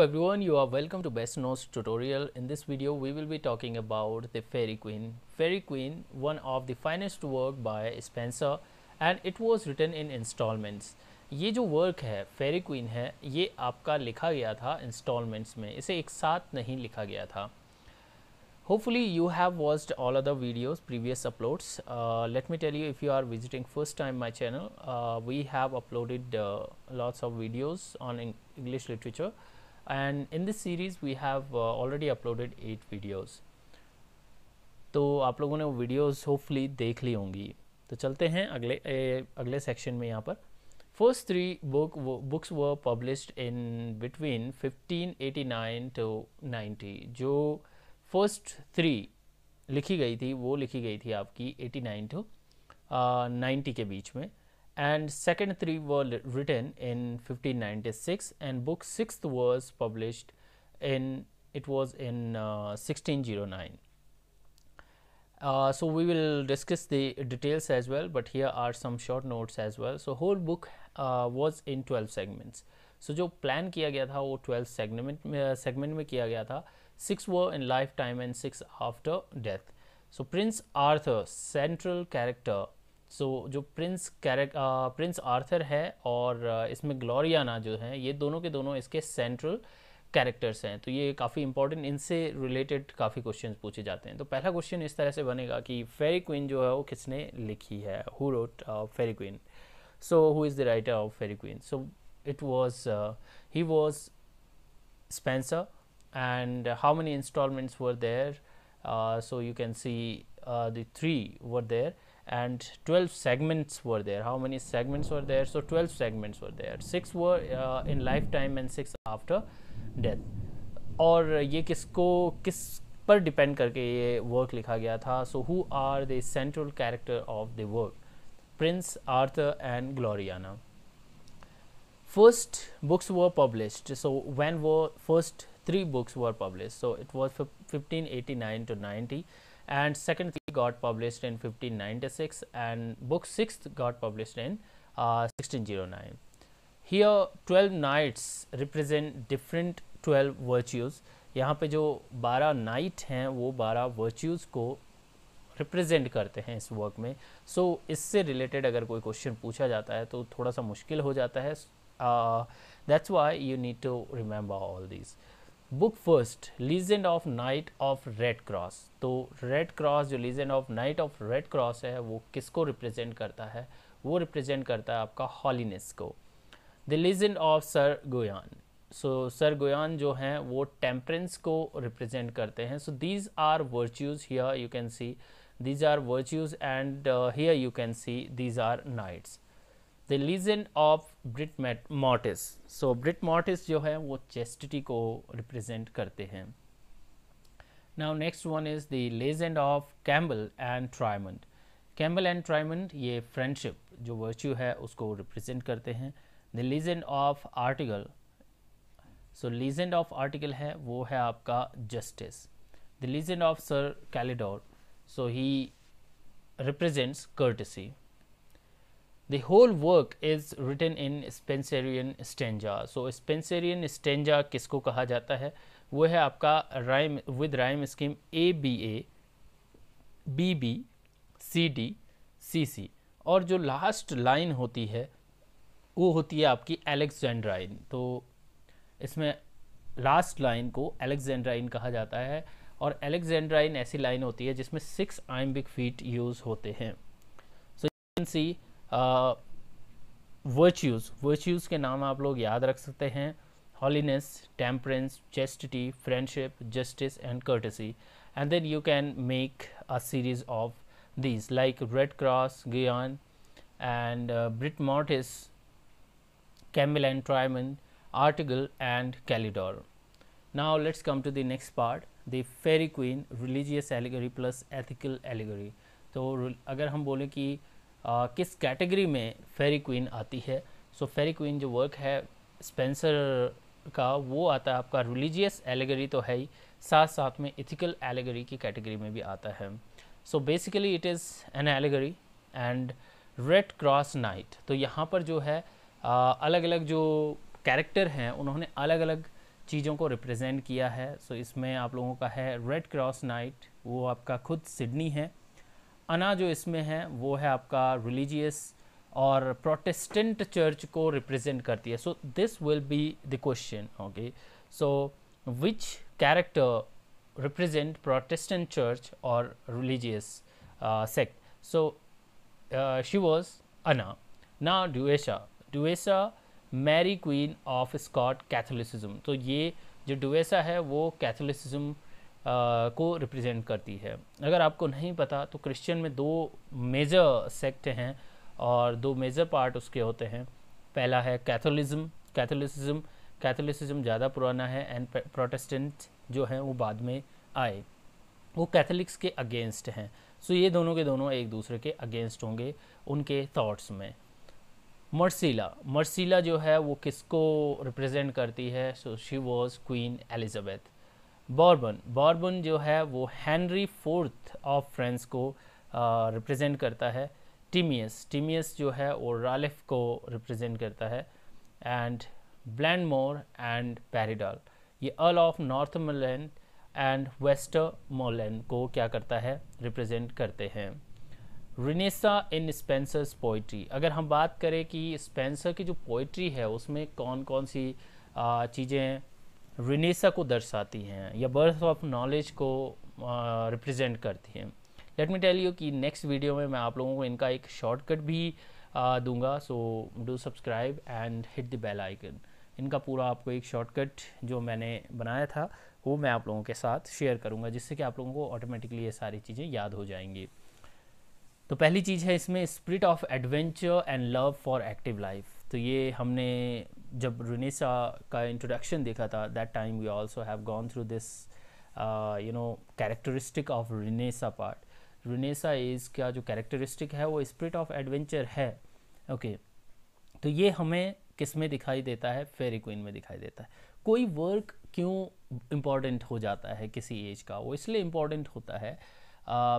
Hello everyone, you are welcome to Best Notes tutorial. In this video, we will be talking about the Fairy Queen. Fairy Queen, one of the finest work by Spencer and it was written in installments. ये जो work है फेरी queen है ये आपका लिखा गया था installments में इसे एक साथ नहीं लिखा गया था hopefully you have watched all other videos previous uploads uh, let me tell you if you are visiting first time my channel uh, we have uploaded uh, lots of videos on english literature and in this series we have uh, already uploaded eight videos तो आप लोगों ने वो videos hopefully देख ली होंगी तो चलते हैं अगले ए, अगले सेक्शन में यहाँ पर first three book books were published in between 1589 to ninety जो फर्स्ट थ्री लिखी गई थी वो लिखी गई थी आपकी 89 टू नाइन्टी के बीच में and second three were written in 1596 and book sixth was published in it was in uh, 1609. Uh, so, we will discuss the details as well, but here are some short notes as well. So, whole book uh, was in 12 segments. So, जो plan kiya गया था 12 segment uh, segment six were in lifetime and six after death. So, Prince Arthur central character so so, जो prince character prince Arthur है और uh, इसमें ग्लोरियाना जो है ये दोनों के दोनों इसके सेंट्रल कैरेक्टर्स हैं तो ये काफ़ी इंपॉर्टेंट इनसे रिलेटेड काफ़ी क्वेश्चन पूछे जाते हैं तो पहला क्वेश्चन इस तरह से बनेगा कि फेरी क्वीन जो है वो किसने लिखी है who wrote Faerie Queene so who is the writer of Faerie Queene so it was he was Spenser and how many instalments were there so you can see the three were there and 12 segments were there how many segments were there so 12 segments were there six were uh, in lifetime and six after death or ये किसको किस पर depend करके ये work लिखा गया था so who are the central character of the work prince Arthur first books were published so when were first three books were published so it was 1589 to 90 and second got published in 1596 and book 6th got published in uh, 1609. Here 12 knights represent different 12 virtues. यहाँ पे जो 12 night हैं वो 12 virtues को represent करते हैं इस work में सो so, इससे रिलेटेड अगर कोई क्वेश्चन पूछा जाता है तो थोड़ा सा मुश्किल हो जाता है that's why you need to remember all this book first legend of knight of red cross तो रेड क्रॉस जो legend of knight of red cross है वो किसको रिप्रेजेंट करता है वो रिप्रेजेंट करता है आपका हॉलीनेस को the legend of sir Guyon so sir Guyon जो हैं वो टेम्परेंस को रिप्रेजेंट करते हैं so these are virtues here you can see these are virtues and here you can see these are knights the legend of Britomartis so Britomartis जो है वो chastity को रिप्रेजेंट करते हैं now next one is the legend of Cambel and Triamond Cambel and Triamond ये friendship जो virtue है उसको रिप्रेजेंट करते हैं the legend of Artegall so legend of Artegall है वो है आपका justice the legend of sir Calidore so he represents courtesy The whole work is written in Spencerian stanza. So Spencerian stanza किसको कहा जाता है वो है आपका rhyme with rhyme scheme A B A B B C D C C और जो last line होती है वो होती है आपकी एलेक्जेंड्राइन तो इसमें लास्ट लाइन को एलेक्जेंड्राइन कहा जाता है और एलेक्जेंड्राइन ऐसी लाइन होती है जिसमें सिक्स आइम्बिक फीट यूज़ होते हैं so you can see virtues virtues के नाम आप लोग याद रख सकते हैं holiness temperance chastity friendship justice and courtesy and then you can make a series of these like red cross Guyon and Britomartis Cambel and Triamond Artegall and Calidore now let's come to the next part the Faerie Queene religious allegory plus ethical allegory तो अगर हम बोलें कि आ, किस category में फेरी Queene आती है so so, Faerie Queene जो वर्क है स्पेंसर का वो आता है आपका रिलीजियस एलेगरी तो है ही साथ साथ में इथिकल एलेगरी की कैटेगरी में भी आता है so basically it is an allegory and red cross knight तो यहाँ पर जो है आ, अलग अलग जो कैरेक्टर हैं उन्होंने अलग अलग चीज़ों को रिप्रेजेंट किया है सो so, इसमें आप लोगों का है रेड क्रॉस नाइट वो आपका खुद सिडनी है अना जो इसमें है वो है आपका रिलीजियस और प्रोटेस्टेंट चर्च को रिप्रेजेंट करती है so this will be the question okay so which character represent Protestant church और religious sect so she was Una ना Duessa Duesha, Mary queen of Scot Catholicism तो ये जो Duesha है वो कैथोलिसिज्म को रिप्रेजेंट करती है अगर आपको नहीं पता तो क्रिश्चियन में दो मेजर सेक्ट हैं और दो मेजर पार्ट उसके होते हैं पहला है कैथोलिज्म कैथोलिसिज्म कैथोलिसिज्म ज़्यादा पुराना है एंड प्रोटेस्टेंट जो हैं वो बाद में आए वो कैथलिक्स के अगेंस्ट हैं सो ये दोनों के दोनों एक दूसरे के अगेंस्ट होंगे उनके थॉट्स में मर्सीला मर्सीला जो है वो किसको रिप्रेजेंट करती है so she was queen Elizabeth Bourbon Bourbon जो है वो हैंनरी फोर्थ ऑफ फ्रेंस को रिप्रेजेंट करता है टीमियस टीमियस जो है वो रालिफ को रिप्रेजेंट करता है एंड ब्लैंडमोर एंड पैरिडॉल ये earl of Northumberland and Westmoreland को क्या करता है रिप्रेजेंट करते हैं रिनेसा इन स्पेंसर्स पोइट्री अगर हम बात करें कि स्पेंसर की जो पोइट्री है उसमें कौन कौन सी चीज़ें रिनेसा को दर्शाती हैं या बर्थ ऑफ नॉलेज को रिप्रेजेंट करती हैं लेट मी टेल यू कि नेक्स्ट वीडियो में मैं आप लोगों को इनका एक शॉर्टकट भी आ, दूंगा so do subscribe and hit the bell icon इनका पूरा आपको एक शॉर्टकट जो मैंने बनाया था वो मैं आप लोगों के साथ शेयर करूंगा जिससे कि आप लोगों को ऑटोमेटिकली ये सारी चीज़ें याद हो जाएंगी तो पहली चीज़ है इसमें spirit of adventure and love for active life तो ये हमने जब रुनेसा का इंट्रोडक्शन देखा था that time we also have gone through this you know characteristic of Renaissance part Renaissance is का जो कैरेक्टरिस्टिक है वो स्प्रिट ऑफ एडवेंचर है ओके okay. तो ये हमें किस में दिखाई देता है फेरी क्वीन में दिखाई देता है कोई वर्क क्यों इम्पॉर्टेंट हो जाता है किसी एज का वो इसलिए इम्पॉर्टेंट होता है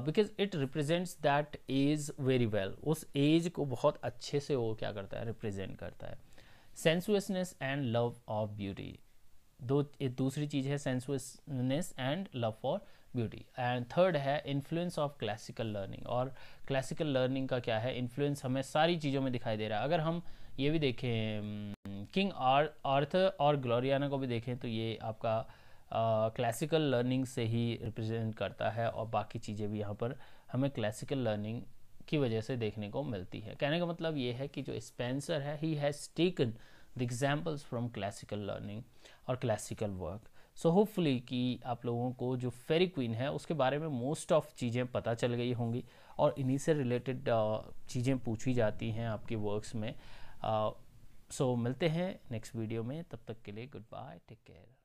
because it represents that age very well उस एज को बहुत अच्छे से वो क्या करता है रिप्रेजेंट करता है sensuousness and love of beauty दो दूसरी चीज़ है sensuousness and love for beauty and third है इन्फ्लुएंस ऑफ क्लासिकल लर्निंग और क्लासिकल लर्निंग का क्या है इन्फ्लुएंस हमें सारी चीज़ों में दिखाई दे रहा है अगर हम ये भी देखें किंग हम्म, आर्थ और ग्लोरियाना को भी देखें तो ये आपका क्लासिकल uh, लर्निंग से ही रिप्रेजेंट करता है और बाकी चीज़ें भी यहाँ पर हमें क्लासिकल लर्निंग की वजह से देखने को मिलती है कहने का मतलब ये है कि जो स्पेंसर है ही has taken the examples from classical learning और क्लासिकल वर्क सो होपफुली कि आप लोगों को जो फेरी क्वीन है उसके बारे में मोस्ट ऑफ चीज़ें पता चल गई होंगी और इन्हीं से रिलेटेड uh, चीज़ें पूछी जाती हैं आपके वर्क्स में सो uh, so, मिलते हैं नेक्स्ट वीडियो में तब तक के लिए गुड बाय टेक केयर